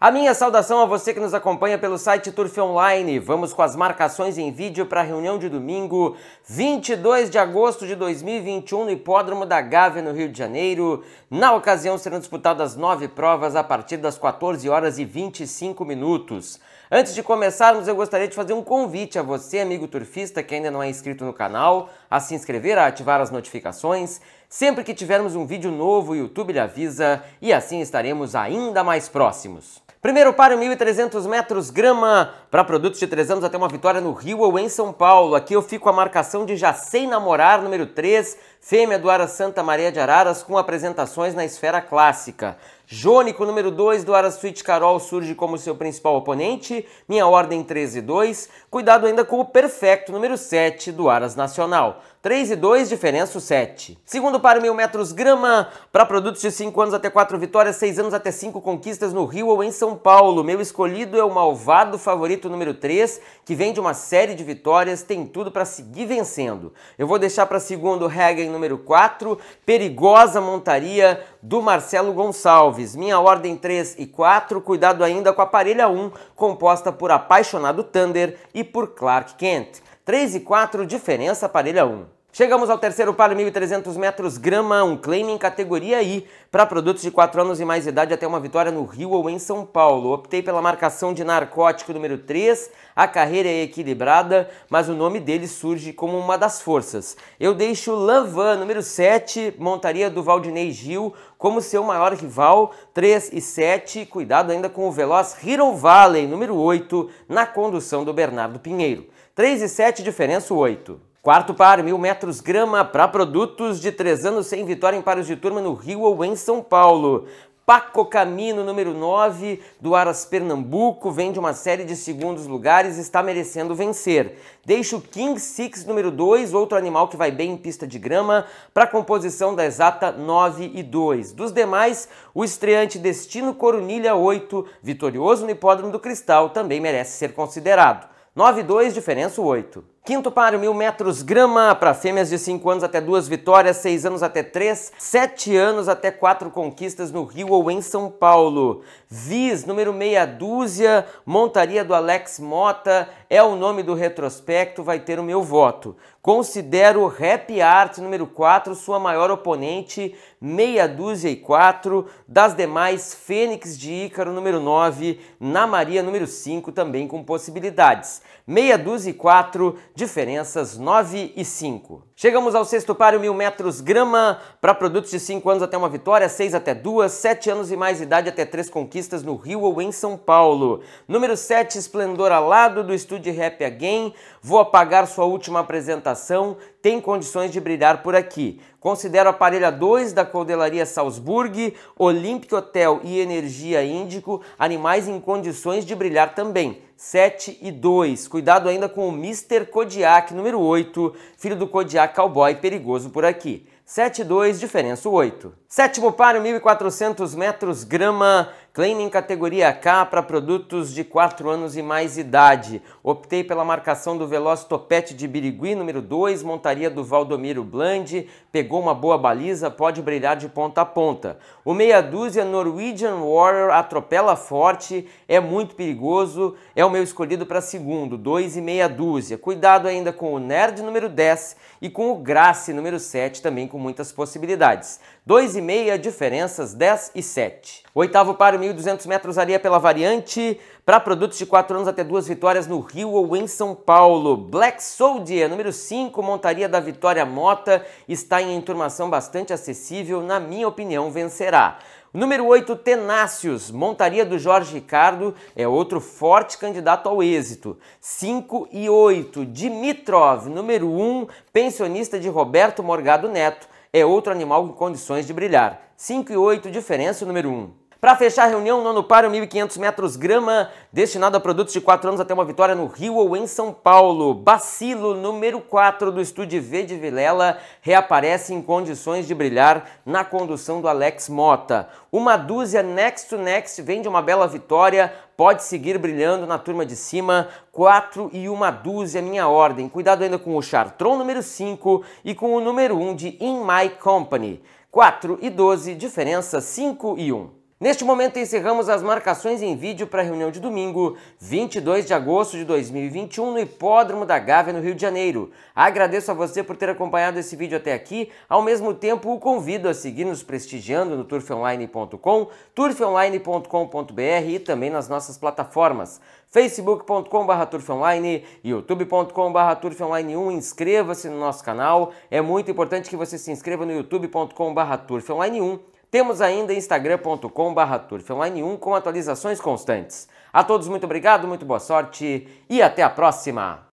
A minha saudação a você que nos acompanha pelo site Turf Online. Vamos com as marcações em vídeo para a reunião de domingo, 22 de agosto de 2021, no Hipódromo da Gávea, no Rio de Janeiro. Na ocasião serão disputadas nove provas a partir das 14 horas e 25 minutos. Antes de começarmos, eu gostaria de fazer um convite a você, amigo turfista que ainda não é inscrito no canal, a assim se inscrever, a ativar as notificações. Sempre que tivermos um vídeo novo, o YouTube lhe avisa e assim estaremos ainda mais próximos. Primeiro par 1.300 metros grama para produtos de 3 anos até uma vitória no Rio ou em São Paulo. Aqui eu fico a marcação de Jacei Namorar, número 3, fêmea do Ara Santa Maria de Araras, com apresentações na esfera clássica. Jônico, número 2 do Ara Suite Carol, surge como seu principal oponente. Minha ordem 13 e 2. Cuidado ainda com o Perfecto, número 7 do Aras Nacional. 3 e 2, diferença 7. Segundo par 1.000 metros grama para produtos de 5 anos até 4 vitórias, 6 anos até 5 conquistas no Rio ou em São Paulo, meu escolhido é o malvado favorito número 3, que vem de uma série de vitórias, tem tudo para seguir vencendo. Eu vou deixar para segundo Hagen número 4, perigosa montaria do Marcelo Gonçalves. Minha ordem 3 e 4, cuidado ainda com a parelha 1, composta por apaixonado Thunder e por Clark Kent. 3 e 4, diferença parelha 1. Chegamos ao terceiro par 1.300 metros grama, um claim em categoria I para produtos de 4 anos e mais idade até uma vitória no Rio ou em São Paulo. Optei pela marcação de narcótico número 3, a carreira é equilibrada, mas o nome dele surge como uma das forças. Eu deixo Lanvan número 7, montaria do Valdinei Gil, como seu maior rival, 3 e 7, cuidado ainda com o veloz Hero Valley número 8, na condução do Bernardo Pinheiro. 3 e 7, diferença 8. Quarto par, mil metros grama para produtos de três anos sem vitória em pares de turma no Rio ou em São Paulo. Paco Camino, número 9 do Aras Pernambuco, de uma série de segundos lugares e está merecendo vencer. Deixa o King Six, número 2, outro animal que vai bem em pista de grama, para a composição da exata 9 e 2. Dos demais, o estreante Destino Coronilha 8, vitorioso no Hipódromo do Cristal, também merece ser considerado. 9 e 2, diferença 8. Quinto páreo, mil metros grama para fêmeas de 5 anos até 2 vitórias, 6 anos até 3, 7 anos até 4 conquistas no Rio ou em São Paulo. Viz número meia dúzia, montaria do Alex Mota, é o nome do retrospecto, vai ter o meu voto. Considero Rap Art número 4 sua maior oponente, meia dúzia e 4. Das demais, Fênix de Ícaro número 9, Na Maria número 5 também com possibilidades. Meia dúzia e 4 diferenças 9 e 5. Chegamos ao sexto páreo mil metros grama para produtos de 5 anos até uma vitória, 6 até 2, 7 anos e mais idade até 3 conquistas no Rio ou em São Paulo. Número 7, Esplendor Alado do Estúdio Rap Again. Vou apagar sua última apresentação tem condições de brilhar por aqui. Considero a parelha 2 da Caudelaria Salzburg, Olympic Hotel e Energia Índico animais em condições de brilhar também. 7 e 2. Cuidado ainda com o Mr. Kodiak, número 8, filho do Kodiak Cowboy, perigoso por aqui. 7 e 2, diferença 8. Sétimo páreo, 1.400 metros, grama em categoria K para produtos de 4 anos e mais idade. Optei pela marcação do veloz topete de Birigui, número 2, montaria do Valdomiro Bland, pegou uma boa baliza, pode brilhar de ponta a ponta. O meia dúzia Norwegian Warrior atropela forte, é muito perigoso, é o meu escolhido para segundo, 2 e meia dúzia. Cuidado ainda com o Nerd número 10 e com o Grace número 7, também com muitas possibilidades. 2,5 diferenças 10 e 7. Oitavo paro, 1.200 metros areia é pela variante. Para produtos de 4 anos até duas vitórias no Rio ou em São Paulo. Black Soldier, número 5, montaria da Vitória Mota, está em enturmação bastante acessível, na minha opinião, vencerá. Número 8, Tenácios, montaria do Jorge Ricardo, é outro forte candidato ao êxito. 5 e 8, Dimitrov, número 1, pensionista de Roberto Morgado Neto é outro animal em condições de brilhar. 5 e 8, diferença número 1. Para fechar a reunião, nono paro, 1.500 metros grama, destinado a produtos de 4 anos até uma vitória no Rio ou em São Paulo. Bacilo, número 4 do estúdio V de Vilela, reaparece em condições de brilhar na condução do Alex Mota. Uma dúzia next to next vem de uma bela vitória, pode seguir brilhando na turma de cima. 4 e uma dúzia, minha ordem. Cuidado ainda com o Chartron número 5 e com o número 1 de In My Company. 4 e 12, diferença 5 e 1. Neste momento encerramos as marcações em vídeo para a reunião de domingo, 22 de agosto de 2021, no Hipódromo da Gávea, no Rio de Janeiro. Agradeço a você por ter acompanhado esse vídeo até aqui, ao mesmo tempo o convido a seguir nos prestigiando no turfonline.com, turfonline.com.br e também nas nossas plataformas facebook.com.br turfonline, youtube.com.br turfonline1, inscreva-se no nosso canal, é muito importante que você se inscreva no youtube.com.br turfonline1 temos ainda instagram.com/turfonline1 com atualizações constantes. A todos muito obrigado, muito boa sorte e até a próxima.